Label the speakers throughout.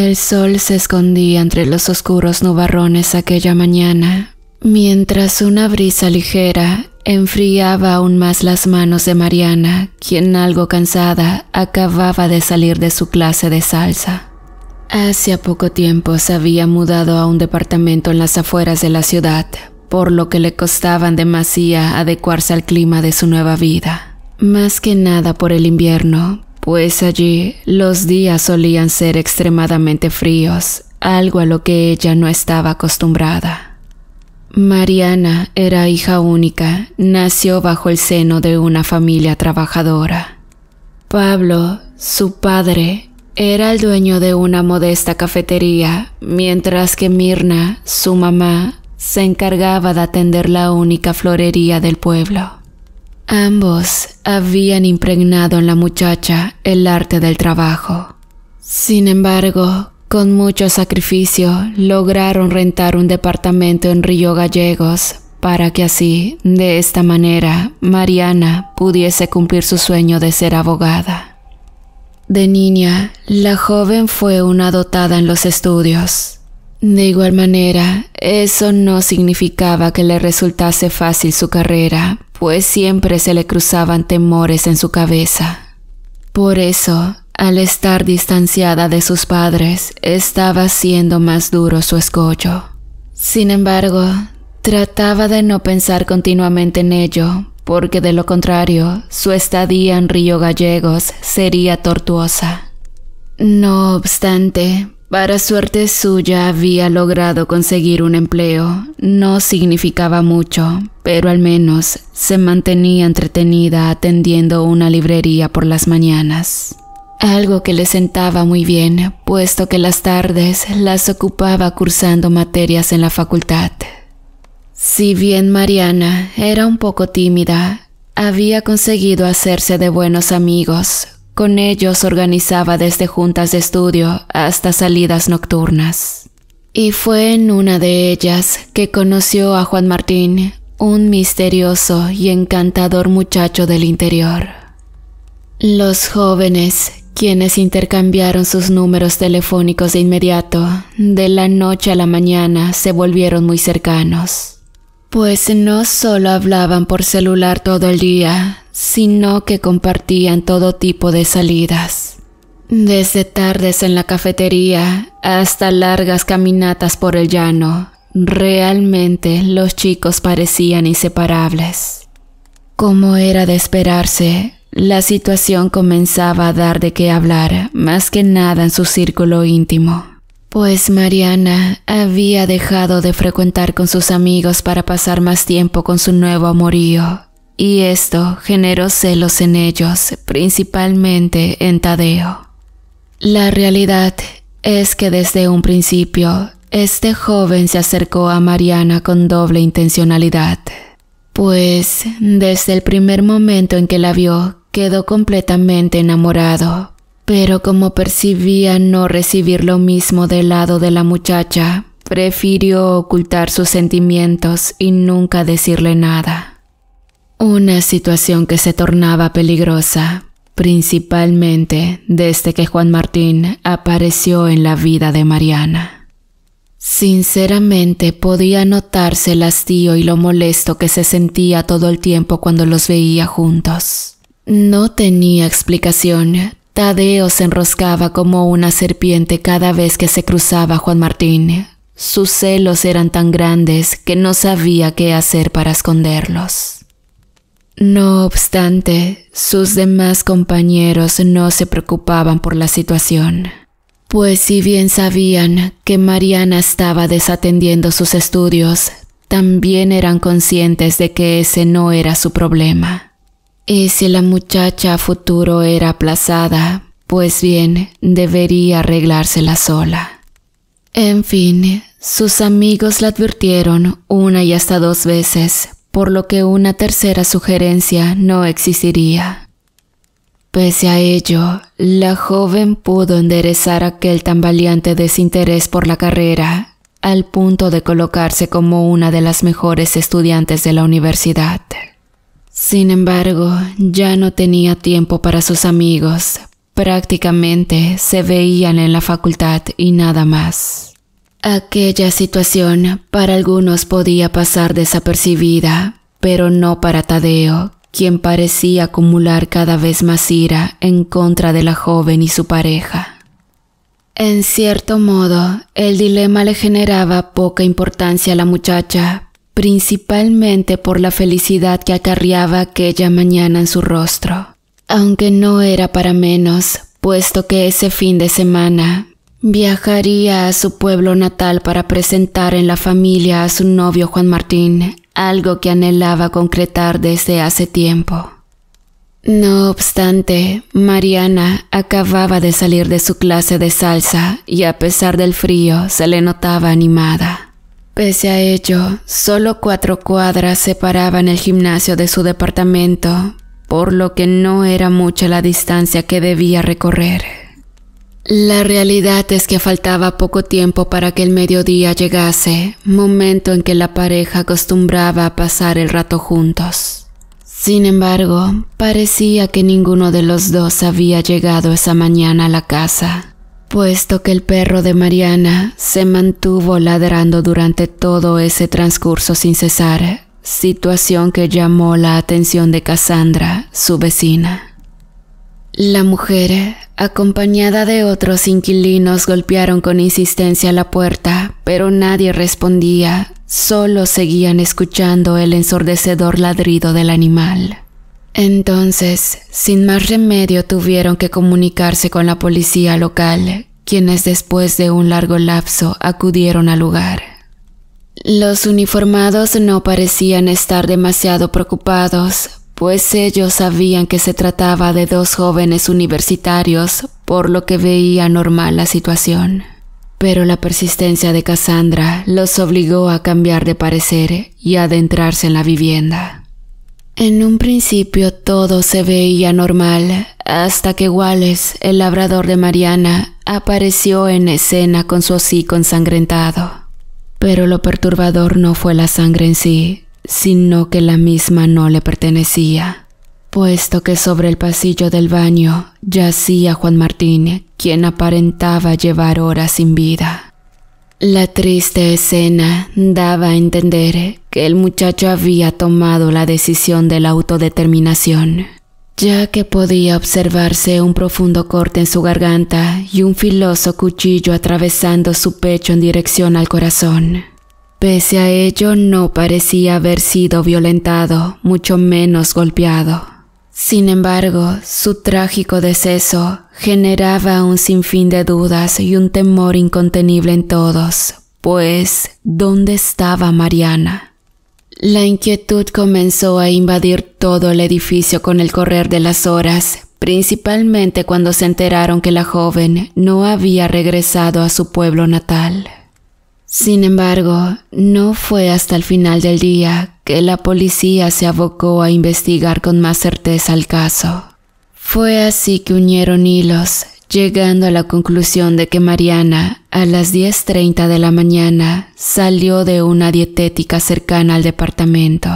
Speaker 1: El sol se escondía entre los oscuros nubarrones aquella mañana, mientras una brisa ligera enfriaba aún más las manos de Mariana, quien algo cansada acababa de salir de su clase de salsa. Hacia poco tiempo se había mudado a un departamento en las afueras de la ciudad, por lo que le costaban demasiado adecuarse al clima de su nueva vida, más que nada por el invierno, pues allí los días solían ser extremadamente fríos, algo a lo que ella no estaba acostumbrada. Mariana era hija única, nació bajo el seno de una familia trabajadora. Pablo, su padre, era el dueño de una modesta cafetería, mientras que Mirna, su mamá, se encargaba de atender la única florería del pueblo. Ambos habían impregnado en la muchacha el arte del trabajo. Sin embargo, con mucho sacrificio lograron rentar un departamento en Río Gallegos para que así, de esta manera, Mariana pudiese cumplir su sueño de ser abogada. De niña, la joven fue una dotada en los estudios. De igual manera, eso no significaba que le resultase fácil su carrera, pues siempre se le cruzaban temores en su cabeza. Por eso, al estar distanciada de sus padres, estaba siendo más duro su escollo. Sin embargo, trataba de no pensar continuamente en ello, porque de lo contrario, su estadía en Río Gallegos sería tortuosa. No obstante, para suerte suya había logrado conseguir un empleo. No significaba mucho, pero al menos se mantenía entretenida atendiendo una librería por las mañanas, algo que le sentaba muy bien, puesto que las tardes las ocupaba cursando materias en la facultad. Si bien Mariana era un poco tímida, había conseguido hacerse de buenos amigos. Con ellos organizaba desde juntas de estudio hasta salidas nocturnas. Y fue en una de ellas que conoció a Juan Martín, un misterioso y encantador muchacho del interior. Los jóvenes, quienes intercambiaron sus números telefónicos de inmediato, de la noche a la mañana se volvieron muy cercanos, pues no solo hablaban por celular todo el día, sino que compartían todo tipo de salidas. Desde tardes en la cafetería hasta largas caminatas por el llano, Realmente los chicos parecían inseparables. Como era de esperarse, la situación comenzaba a dar de qué hablar, más que nada en su círculo íntimo, pues Mariana había dejado de frecuentar con sus amigos para pasar más tiempo con su nuevo amorío, y esto generó celos en ellos, principalmente en Tadeo. La realidad es que desde un principio este joven se acercó a Mariana con doble intencionalidad, pues desde el primer momento en que la vio quedó completamente enamorado, pero como percibía no recibir lo mismo del lado de la muchacha, prefirió ocultar sus sentimientos y nunca decirle nada. Una situación que se tornaba peligrosa, principalmente desde que Juan Martín apareció en la vida de Mariana. Sinceramente podía notarse el hastío y lo molesto que se sentía todo el tiempo cuando los veía juntos. No tenía explicación. Tadeo se enroscaba como una serpiente cada vez que se cruzaba Juan Martín. Sus celos eran tan grandes que no sabía qué hacer para esconderlos. No obstante, sus demás compañeros no se preocupaban por la situación. Pues si bien sabían que Mariana estaba desatendiendo sus estudios, también eran conscientes de que ese no era su problema. Y si la muchacha a futuro era aplazada, pues bien, debería arreglársela sola. En fin, sus amigos la advirtieron una y hasta dos veces, por lo que una tercera sugerencia no existiría. Pese a ello, la joven pudo enderezar aquel tan valiente desinterés por la carrera, al punto de colocarse como una de las mejores estudiantes de la universidad. Sin embargo, ya no tenía tiempo para sus amigos, prácticamente se veían en la facultad y nada más. Aquella situación para algunos podía pasar desapercibida, pero no para Tadeo, quien parecía acumular cada vez más ira en contra de la joven y su pareja. En cierto modo, el dilema le generaba poca importancia a la muchacha, principalmente por la felicidad que acarreaba aquella mañana en su rostro, aunque no era para menos, puesto que ese fin de semana viajaría a su pueblo natal para presentar en la familia a su novio Juan Martín, algo que anhelaba concretar desde hace tiempo. No obstante, Mariana acababa de salir de su clase de salsa y a pesar del frío se le notaba animada. Pese a ello, solo cuatro cuadras separaban el gimnasio de su departamento, por lo que no era mucha la distancia que debía recorrer. La realidad es que faltaba poco tiempo para que el mediodía llegase, momento en que la pareja acostumbraba a pasar el rato juntos. Sin embargo, parecía que ninguno de los dos había llegado esa mañana a la casa, puesto que el perro de Mariana se mantuvo ladrando durante todo ese transcurso sin cesar, situación que llamó la atención de Cassandra, su vecina. La mujer, acompañada de otros inquilinos, golpearon con insistencia la puerta, pero nadie respondía, solo seguían escuchando el ensordecedor ladrido del animal. Entonces, sin más remedio, tuvieron que comunicarse con la policía local, quienes después de un largo lapso acudieron al lugar. Los uniformados no parecían estar demasiado preocupados, pues ellos sabían que se trataba de dos jóvenes universitarios, por lo que veía normal la situación. Pero la persistencia de Cassandra los obligó a cambiar de parecer y adentrarse en la vivienda. En un principio todo se veía normal, hasta que Wallace, el labrador de Mariana, apareció en escena con su hocico ensangrentado. Pero lo perturbador no fue la sangre en sí, sino que la misma no le pertenecía, puesto que sobre el pasillo del baño yacía Juan Martín, quien aparentaba llevar horas sin vida. La triste escena daba a entender que el muchacho había tomado la decisión de la autodeterminación, ya que podía observarse un profundo corte en su garganta y un filoso cuchillo atravesando su pecho en dirección al corazón. Pese a ello, no parecía haber sido violentado, mucho menos golpeado. Sin embargo, su trágico deceso generaba un sinfín de dudas y un temor incontenible en todos, pues, ¿dónde estaba Mariana? La inquietud comenzó a invadir todo el edificio con el correr de las horas, principalmente cuando se enteraron que la joven no había regresado a su pueblo natal. Sin embargo, no fue hasta el final del día que la policía se abocó a investigar con más certeza el caso. Fue así que unieron hilos, llegando a la conclusión de que Mariana, a las 10.30 de la mañana, salió de una dietética cercana al departamento.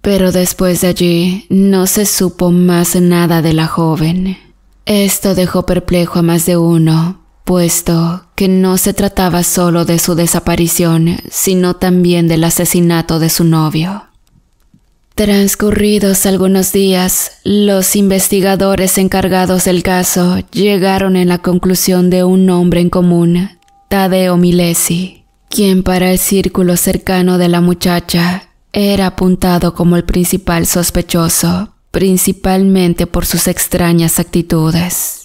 Speaker 1: Pero después de allí no se supo más nada de la joven. Esto dejó perplejo a más de uno, puesto que no se trataba solo de su desaparición, sino también del asesinato de su novio. Transcurridos algunos días, los investigadores encargados del caso llegaron en la conclusión de un nombre en común, Tadeo Milesi, quien para el círculo cercano de la muchacha era apuntado como el principal sospechoso, principalmente por sus extrañas actitudes.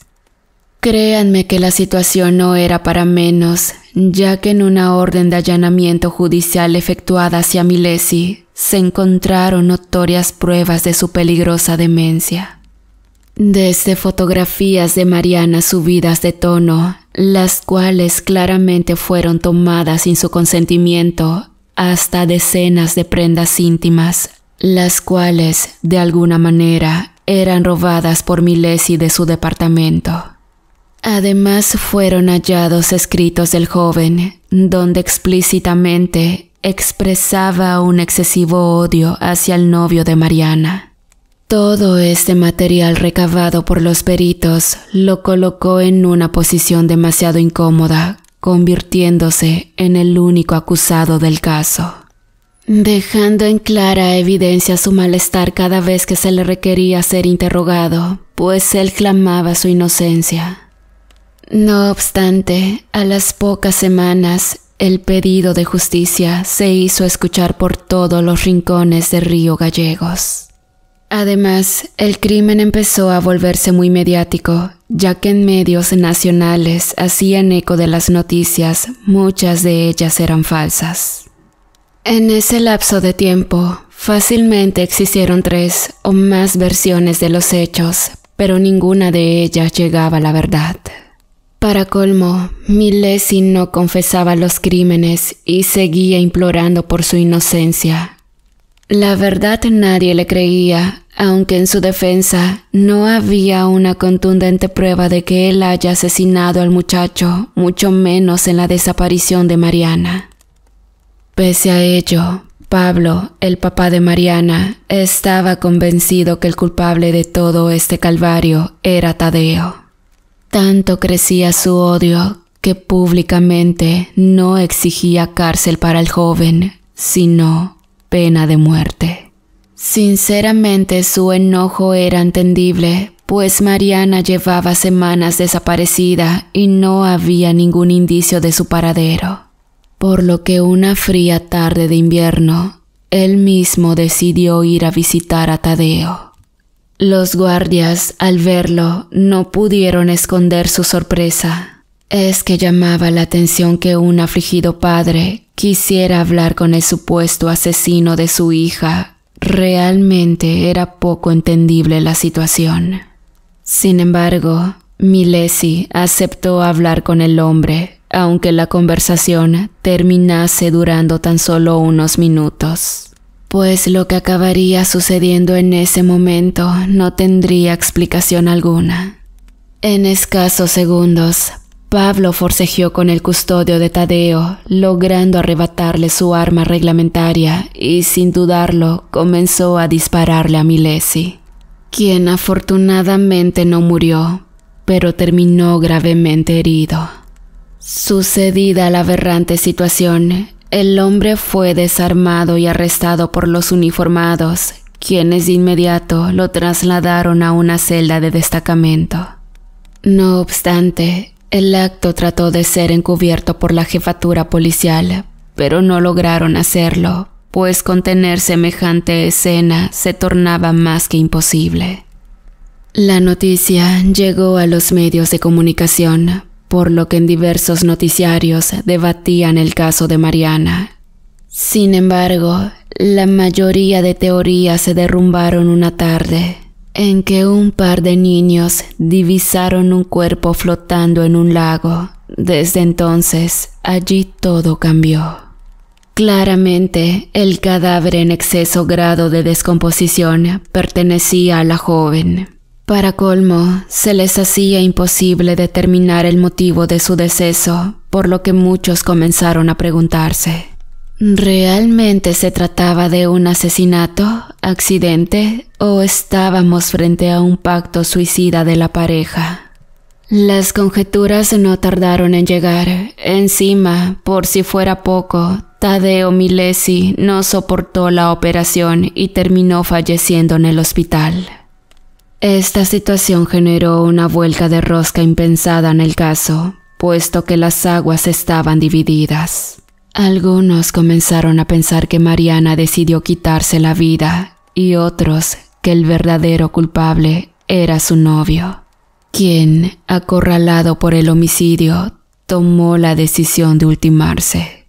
Speaker 1: Créanme que la situación no era para menos, ya que en una orden de allanamiento judicial efectuada hacia Milesi se encontraron notorias pruebas de su peligrosa demencia. Desde fotografías de Mariana subidas de tono, las cuales claramente fueron tomadas sin su consentimiento, hasta decenas de prendas íntimas, las cuales, de alguna manera, eran robadas por Milesi de su departamento. Además fueron hallados escritos del joven, donde explícitamente expresaba un excesivo odio hacia el novio de Mariana. Todo este material recabado por los peritos lo colocó en una posición demasiado incómoda, convirtiéndose en el único acusado del caso. Dejando en clara evidencia su malestar cada vez que se le requería ser interrogado, pues él clamaba su inocencia. No obstante, a las pocas semanas, el pedido de justicia se hizo escuchar por todos los rincones de Río Gallegos. Además, el crimen empezó a volverse muy mediático, ya que en medios nacionales hacían eco de las noticias, muchas de ellas eran falsas. En ese lapso de tiempo, fácilmente existieron tres o más versiones de los hechos, pero ninguna de ellas llegaba a la verdad. Para colmo, Milesi no confesaba los crímenes y seguía implorando por su inocencia. La verdad nadie le creía, aunque en su defensa no había una contundente prueba de que él haya asesinado al muchacho, mucho menos en la desaparición de Mariana. Pese a ello, Pablo, el papá de Mariana, estaba convencido que el culpable de todo este calvario era Tadeo. Tanto crecía su odio que públicamente no exigía cárcel para el joven, sino pena de muerte. Sinceramente su enojo era entendible, pues Mariana llevaba semanas desaparecida y no había ningún indicio de su paradero. Por lo que una fría tarde de invierno, él mismo decidió ir a visitar a Tadeo. Los guardias, al verlo, no pudieron esconder su sorpresa. Es que llamaba la atención que un afligido padre quisiera hablar con el supuesto asesino de su hija. Realmente era poco entendible la situación. Sin embargo, Milesi aceptó hablar con el hombre, aunque la conversación terminase durando tan solo unos minutos pues lo que acabaría sucediendo en ese momento no tendría explicación alguna. En escasos segundos, Pablo forcejeó con el custodio de Tadeo, logrando arrebatarle su arma reglamentaria y sin dudarlo comenzó a dispararle a Milesi, quien afortunadamente no murió, pero terminó gravemente herido. Sucedida la aberrante situación, el hombre fue desarmado y arrestado por los uniformados, quienes de inmediato lo trasladaron a una celda de destacamento. No obstante, el acto trató de ser encubierto por la jefatura policial, pero no lograron hacerlo, pues contener semejante escena se tornaba más que imposible. La noticia llegó a los medios de comunicación, por lo que en diversos noticiarios debatían el caso de Mariana. Sin embargo, la mayoría de teorías se derrumbaron una tarde en que un par de niños divisaron un cuerpo flotando en un lago. Desde entonces, allí todo cambió. Claramente, el cadáver en exceso grado de descomposición pertenecía a la joven, para colmo, se les hacía imposible determinar el motivo de su deceso, por lo que muchos comenzaron a preguntarse. ¿Realmente se trataba de un asesinato, accidente o estábamos frente a un pacto suicida de la pareja? Las conjeturas no tardaron en llegar. Encima, por si fuera poco, Tadeo Milesi no soportó la operación y terminó falleciendo en el hospital. Esta situación generó una vuelta de rosca impensada en el caso, puesto que las aguas estaban divididas. Algunos comenzaron a pensar que Mariana decidió quitarse la vida y otros que el verdadero culpable era su novio, quien, acorralado por el homicidio, tomó la decisión de ultimarse.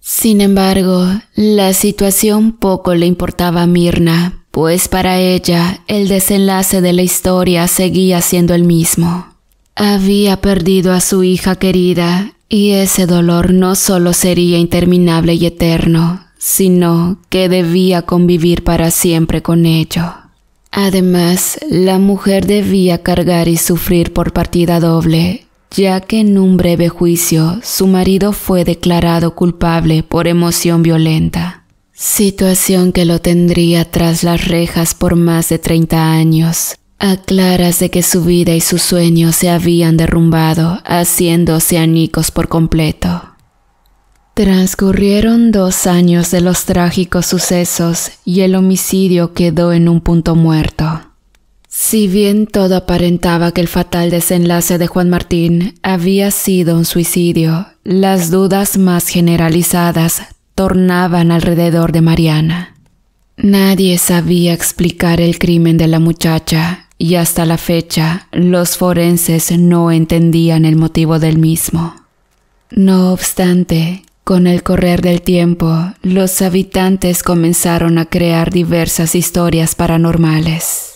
Speaker 1: Sin embargo, la situación poco le importaba a Mirna, pues para ella el desenlace de la historia seguía siendo el mismo. Había perdido a su hija querida y ese dolor no solo sería interminable y eterno, sino que debía convivir para siempre con ello. Además, la mujer debía cargar y sufrir por partida doble, ya que en un breve juicio su marido fue declarado culpable por emoción violenta situación que lo tendría tras las rejas por más de 30 años. Aclaras de que su vida y sus sueños se habían derrumbado, haciéndose anicos por completo. Transcurrieron dos años de los trágicos sucesos y el homicidio quedó en un punto muerto. Si bien todo aparentaba que el fatal desenlace de Juan Martín había sido un suicidio, las dudas más generalizadas tornaban alrededor de Mariana. Nadie sabía explicar el crimen de la muchacha y hasta la fecha los forenses no entendían el motivo del mismo. No obstante, con el correr del tiempo, los habitantes comenzaron a crear diversas historias paranormales.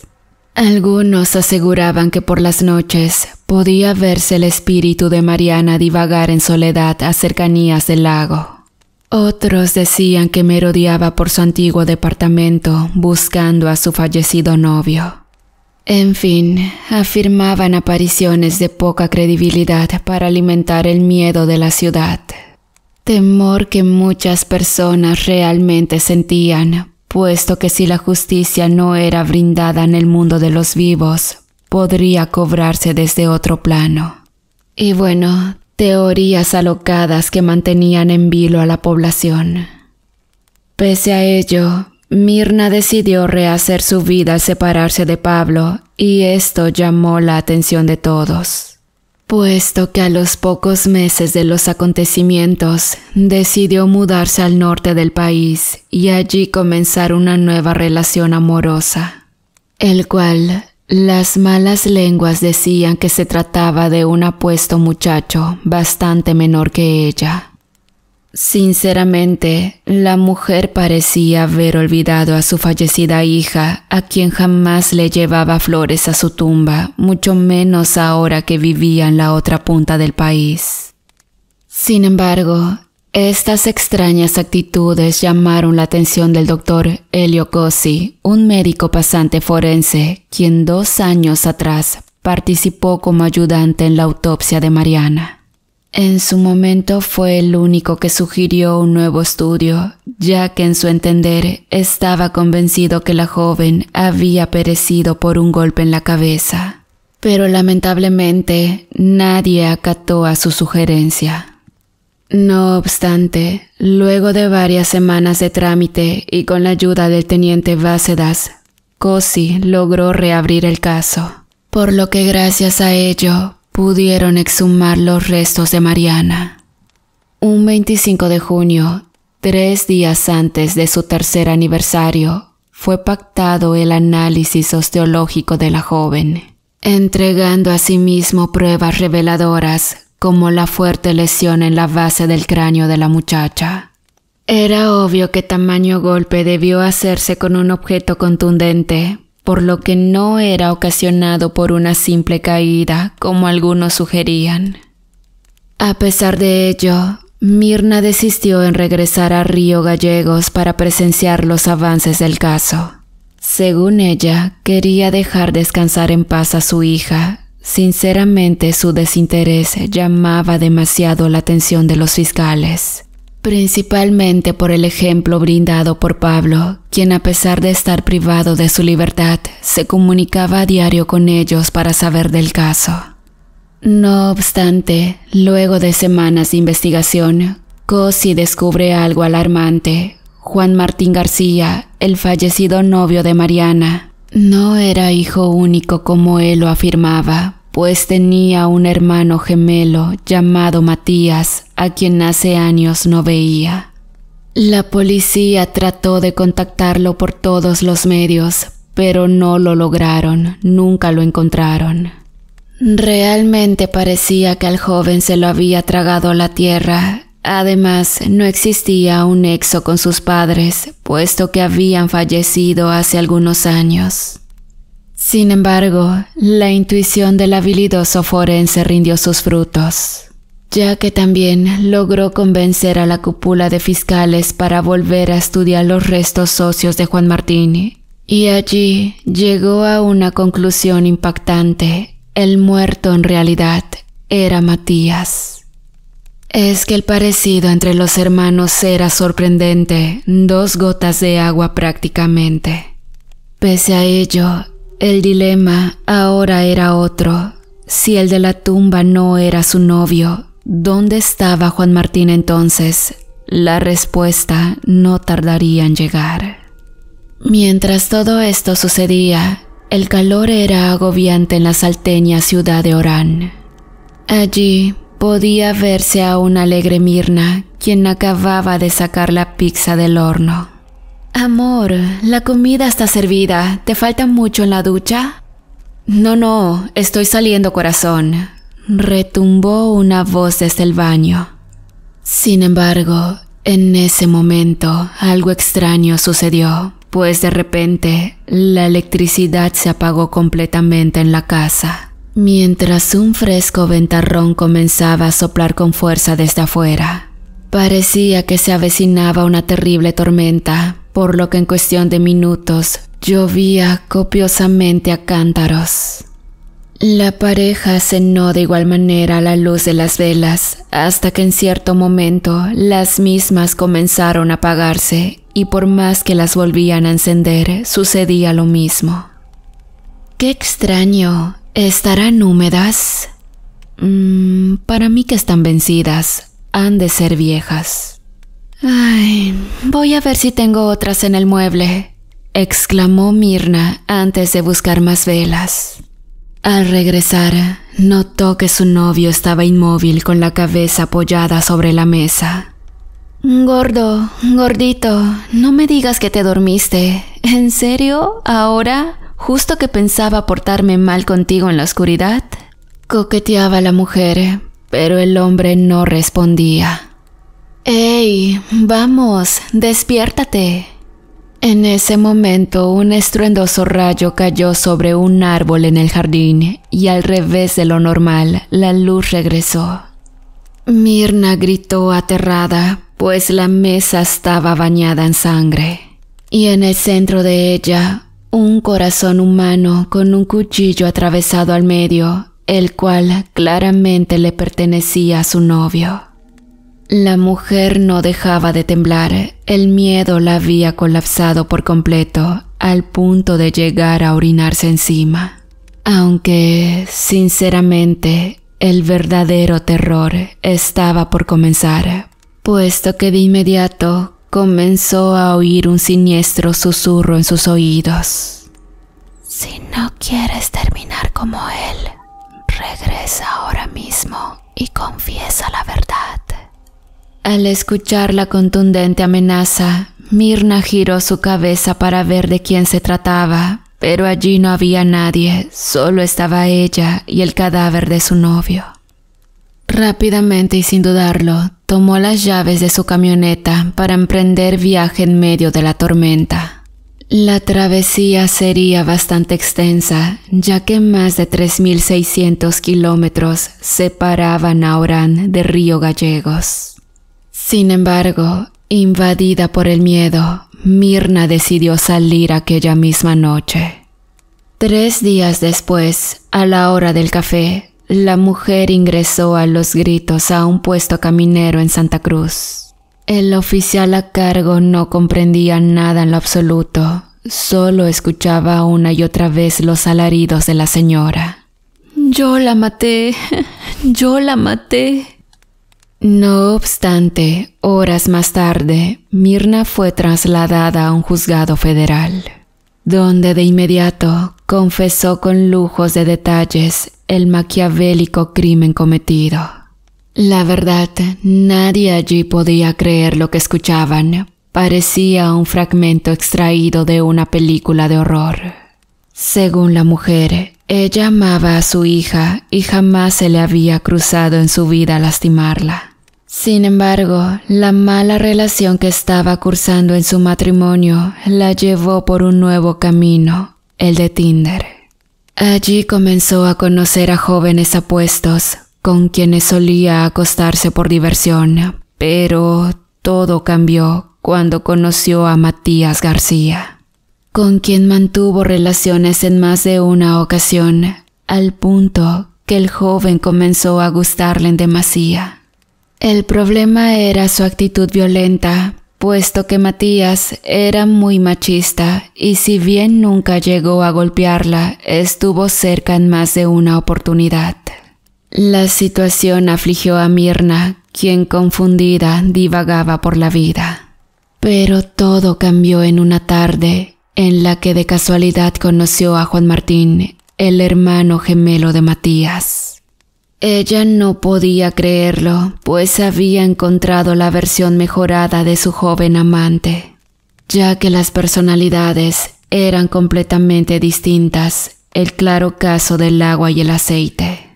Speaker 1: Algunos aseguraban que por las noches podía verse el espíritu de Mariana divagar en soledad a cercanías del lago. Otros decían que merodeaba por su antiguo departamento buscando a su fallecido novio. En fin, afirmaban apariciones de poca credibilidad para alimentar el miedo de la ciudad, temor que muchas personas realmente sentían, puesto que si la justicia no era brindada en el mundo de los vivos, podría cobrarse desde otro plano. Y bueno, teorías alocadas que mantenían en vilo a la población. Pese a ello, Mirna decidió rehacer su vida al separarse de Pablo y esto llamó la atención de todos, puesto que a los pocos meses de los acontecimientos decidió mudarse al norte del país y allí comenzar una nueva relación amorosa, el cual las malas lenguas decían que se trataba de un apuesto muchacho bastante menor que ella. Sinceramente, la mujer parecía haber olvidado a su fallecida hija, a quien jamás le llevaba flores a su tumba, mucho menos ahora que vivía en la otra punta del país. Sin embargo, estas extrañas actitudes llamaron la atención del doctor Elio Cosi, un médico pasante forense, quien dos años atrás participó como ayudante en la autopsia de Mariana. En su momento fue el único que sugirió un nuevo estudio, ya que en su entender estaba convencido que la joven había perecido por un golpe en la cabeza. Pero lamentablemente nadie acató a su sugerencia. No obstante, luego de varias semanas de trámite y con la ayuda del teniente Básedas, Cosi logró reabrir el caso, por lo que gracias a ello pudieron exhumar los restos de Mariana. Un 25 de junio, tres días antes de su tercer aniversario, fue pactado el análisis osteológico de la joven, entregando a sí mismo pruebas reveladoras como la fuerte lesión en la base del cráneo de la muchacha. Era obvio que tamaño golpe debió hacerse con un objeto contundente, por lo que no era ocasionado por una simple caída, como algunos sugerían. A pesar de ello, Mirna desistió en regresar a Río Gallegos para presenciar los avances del caso. Según ella, quería dejar descansar en paz a su hija Sinceramente su desinterés llamaba demasiado la atención de los fiscales, principalmente por el ejemplo brindado por Pablo, quien a pesar de estar privado de su libertad, se comunicaba a diario con ellos para saber del caso. No obstante, luego de semanas de investigación, Cosi descubre algo alarmante. Juan Martín García, el fallecido novio de Mariana, no era hijo único como él lo afirmaba, pues tenía un hermano gemelo llamado Matías, a quien hace años no veía. La policía trató de contactarlo por todos los medios, pero no lo lograron, nunca lo encontraron. Realmente parecía que al joven se lo había tragado a la tierra Además, no existía un nexo con sus padres, puesto que habían fallecido hace algunos años. Sin embargo, la intuición del habilidoso forense rindió sus frutos, ya que también logró convencer a la cúpula de fiscales para volver a estudiar los restos socios de Juan Martín, y allí llegó a una conclusión impactante. El muerto en realidad era Matías. Es que el parecido entre los hermanos era sorprendente, dos gotas de agua prácticamente. Pese a ello, el dilema ahora era otro. Si el de la tumba no era su novio, ¿dónde estaba Juan Martín entonces? La respuesta no tardaría en llegar. Mientras todo esto sucedía, el calor era agobiante en la salteña ciudad de Orán. Allí, podía verse a una alegre Mirna, quien acababa de sacar la pizza del horno. Amor, la comida está servida. ¿Te falta mucho en la ducha? No, no, estoy saliendo corazón. Retumbó una voz desde el baño. Sin embargo, en ese momento algo extraño sucedió, pues de repente la electricidad se apagó completamente en la casa mientras un fresco ventarrón comenzaba a soplar con fuerza desde afuera. Parecía que se avecinaba una terrible tormenta, por lo que en cuestión de minutos llovía copiosamente a cántaros. La pareja cenó de igual manera a la luz de las velas, hasta que en cierto momento las mismas comenzaron a apagarse y por más que las volvían a encender, sucedía lo mismo. Qué extraño, Estarán húmedas. Mm, para mí que están vencidas, han de ser viejas. Ay, voy a ver si tengo otras en el mueble, exclamó Mirna antes de buscar más velas. Al regresar, notó que su novio estaba inmóvil con la cabeza apoyada sobre la mesa. Gordo, gordito, no me digas que te dormiste. ¿En serio? ¿Ahora? Justo que pensaba portarme mal contigo en la oscuridad, coqueteaba la mujer, pero el hombre no respondía. ¡Ey! Vamos, despiértate. En ese momento un estruendoso rayo cayó sobre un árbol en el jardín y al revés de lo normal, la luz regresó. Mirna gritó aterrada, pues la mesa estaba bañada en sangre, y en el centro de ella un corazón humano con un cuchillo atravesado al medio, el cual claramente le pertenecía a su novio. La mujer no dejaba de temblar, el miedo la había colapsado por completo, al punto de llegar a orinarse encima. Aunque, sinceramente, el verdadero terror estaba por comenzar, puesto que de inmediato comenzó a oír un siniestro susurro en sus oídos. Si no quieres terminar como él, regresa ahora mismo y confiesa la verdad. Al escuchar la contundente amenaza, Mirna giró su cabeza para ver de quién se trataba, pero allí no había nadie, solo estaba ella y el cadáver de su novio. Rápidamente y sin dudarlo, tomó las llaves de su camioneta para emprender viaje en medio de la tormenta. La travesía sería bastante extensa, ya que más de 3.600 kilómetros separaban a Orán de Río Gallegos. Sin embargo, invadida por el miedo, Mirna decidió salir aquella misma noche. Tres días después, a la hora del café, la mujer ingresó a los gritos a un puesto caminero en Santa Cruz. El oficial a cargo no comprendía nada en lo absoluto, solo escuchaba una y otra vez los alaridos de la señora. Yo la maté, yo la maté. No obstante, horas más tarde, Mirna fue trasladada a un juzgado federal, donde de inmediato confesó con lujos de detalles el maquiavélico crimen cometido. La verdad, nadie allí podía creer lo que escuchaban. Parecía un fragmento extraído de una película de horror. Según la mujer, ella amaba a su hija y jamás se le había cruzado en su vida lastimarla. Sin embargo, la mala relación que estaba cursando en su matrimonio la llevó por un nuevo camino, el de Tinder. Allí comenzó a conocer a jóvenes apuestos, con quienes solía acostarse por diversión, pero todo cambió cuando conoció a Matías García, con quien mantuvo relaciones en más de una ocasión, al punto que el joven comenzó a gustarle en demasía. El problema era su actitud violenta, puesto que Matías era muy machista y si bien nunca llegó a golpearla, estuvo cerca en más de una oportunidad. La situación afligió a Mirna, quien confundida divagaba por la vida. Pero todo cambió en una tarde en la que de casualidad conoció a Juan Martín, el hermano gemelo de Matías. Ella no podía creerlo, pues había encontrado la versión mejorada de su joven amante, ya que las personalidades eran completamente distintas, el claro caso del agua y el aceite.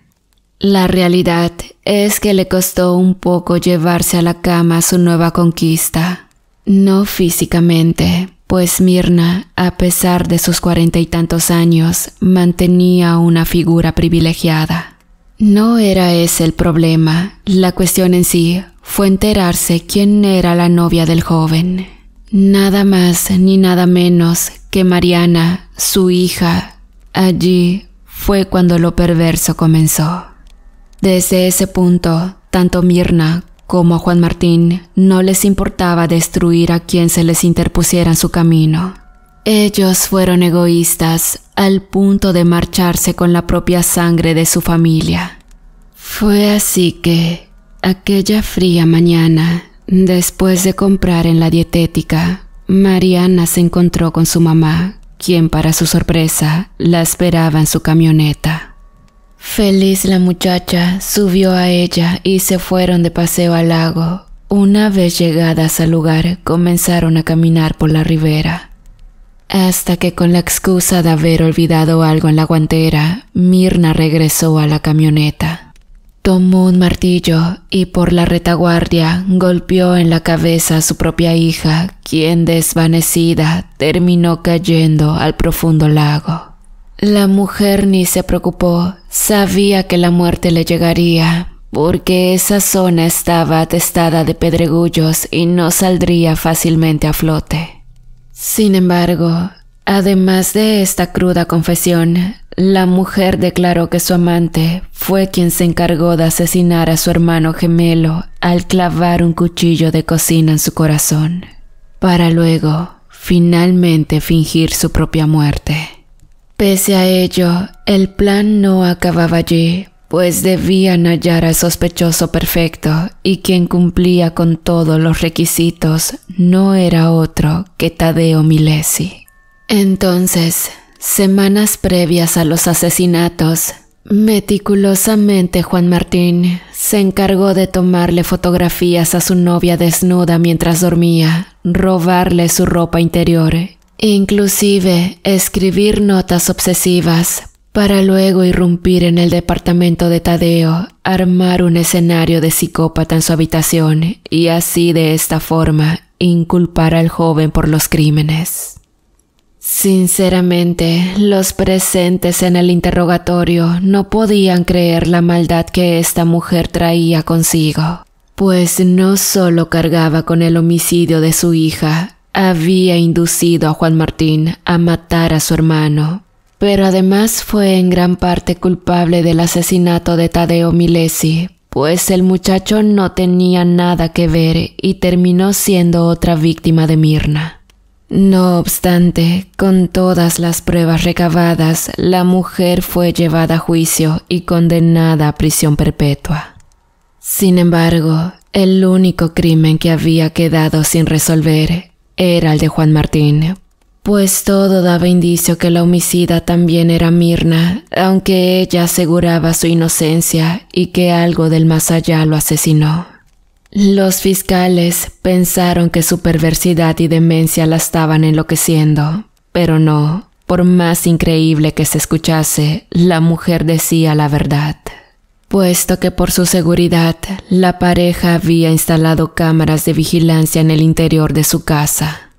Speaker 1: La realidad es que le costó un poco llevarse a la cama su nueva conquista. No físicamente, pues Mirna, a pesar de sus cuarenta y tantos años, mantenía una figura privilegiada. No era ese el problema. La cuestión en sí fue enterarse quién era la novia del joven. Nada más ni nada menos que Mariana, su hija. Allí fue cuando lo perverso comenzó. Desde ese punto, tanto Mirna como Juan Martín no les importaba destruir a quien se les interpusiera en su camino. Ellos fueron egoístas al punto de marcharse con la propia sangre de su familia. Fue así que, aquella fría mañana, después de comprar en la dietética, Mariana se encontró con su mamá, quien para su sorpresa la esperaba en su camioneta. Feliz la muchacha subió a ella y se fueron de paseo al lago. Una vez llegadas al lugar, comenzaron a caminar por la ribera. Hasta que con la excusa de haber olvidado algo en la guantera, Mirna regresó a la camioneta. Tomó un martillo y por la retaguardia golpeó en la cabeza a su propia hija, quien desvanecida terminó cayendo al profundo lago. La mujer ni se preocupó, sabía que la muerte le llegaría, porque esa zona estaba atestada de pedregullos y no saldría fácilmente a flote. Sin embargo, además de esta cruda confesión, la mujer declaró que su amante fue quien se encargó de asesinar a su hermano gemelo al clavar un cuchillo de cocina en su corazón, para luego finalmente fingir su propia muerte. Pese a ello, el plan no acababa allí, pues debían hallar al sospechoso perfecto y quien cumplía con todos los requisitos no era otro que Tadeo Milesi. Entonces, semanas previas a los asesinatos, Meticulosamente Juan Martín se encargó de tomarle fotografías a su novia desnuda mientras dormía, robarle su ropa interior, e inclusive escribir notas obsesivas para luego irrumpir en el departamento de Tadeo, armar un escenario de psicópata en su habitación y así de esta forma inculpar al joven por los crímenes. Sinceramente, los presentes en el interrogatorio no podían creer la maldad que esta mujer traía consigo, pues no solo cargaba con el homicidio de su hija, había inducido a Juan Martín a matar a su hermano, pero además fue en gran parte culpable del asesinato de Tadeo Milesi, pues el muchacho no tenía nada que ver y terminó siendo otra víctima de Mirna. No obstante, con todas las pruebas recabadas, la mujer fue llevada a juicio y condenada a prisión perpetua. Sin embargo, el único crimen que había quedado sin resolver era el de Juan Martín, pues todo daba indicio que la homicida también era Mirna, aunque ella aseguraba su inocencia y que algo del más allá lo asesinó. Los fiscales pensaron que su perversidad y demencia la estaban enloqueciendo, pero no, por más increíble que se escuchase, la mujer decía la verdad puesto que por su seguridad la pareja había instalado cámaras de vigilancia en el interior de su casa.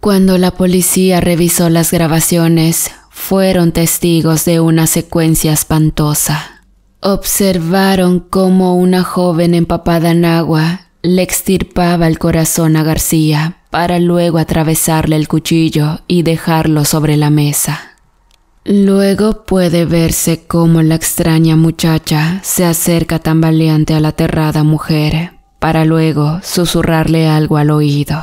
Speaker 1: Cuando la policía revisó las grabaciones, fueron testigos de una secuencia espantosa. Observaron cómo una joven empapada en agua le extirpaba el corazón a García para luego atravesarle el cuchillo y dejarlo sobre la mesa. Luego puede verse cómo la extraña muchacha se acerca tan tambaleante a la aterrada mujer, para luego susurrarle algo al oído.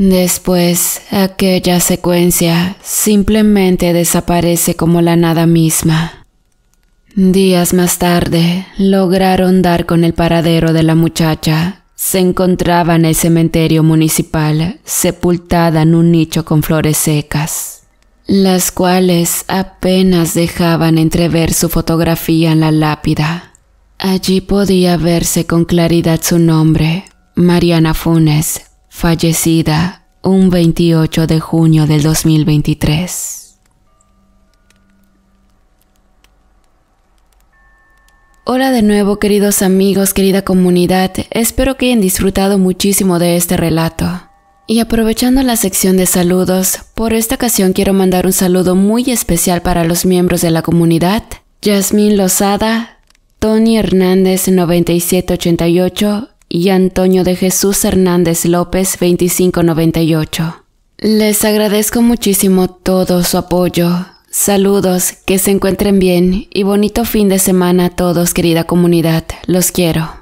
Speaker 1: Después, aquella secuencia simplemente desaparece como la nada misma. Días más tarde, lograron dar con el paradero de la muchacha. Se encontraba en el cementerio municipal, sepultada en un nicho con flores secas, las cuales apenas dejaban entrever su fotografía en la lápida. Allí podía verse con claridad su nombre, Mariana Funes, fallecida un 28 de junio del 2023. Hola de nuevo queridos amigos, querida comunidad, espero que hayan disfrutado muchísimo de este relato. Y aprovechando la sección de saludos, por esta ocasión quiero mandar un saludo muy especial para los miembros de la comunidad, Yasmín Lozada, Tony Hernández 9788, y Antonio de Jesús Hernández López 2598. Les agradezco muchísimo todo su apoyo. Saludos, que se encuentren bien y bonito fin de semana a todos, querida comunidad. Los quiero.